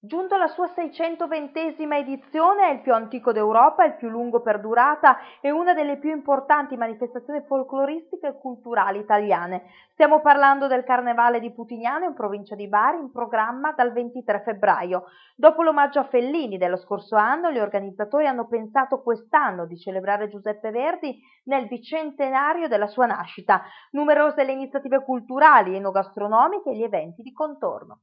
Giunto alla sua 620esima edizione, è il più antico d'Europa, il più lungo per durata e una delle più importanti manifestazioni folcloristiche e culturali italiane. Stiamo parlando del Carnevale di Putignano in provincia di Bari, in programma dal 23 febbraio. Dopo l'omaggio a Fellini dello scorso anno, gli organizzatori hanno pensato quest'anno di celebrare Giuseppe Verdi nel bicentenario della sua nascita. Numerose le iniziative culturali, enogastronomiche e gli eventi di contorno.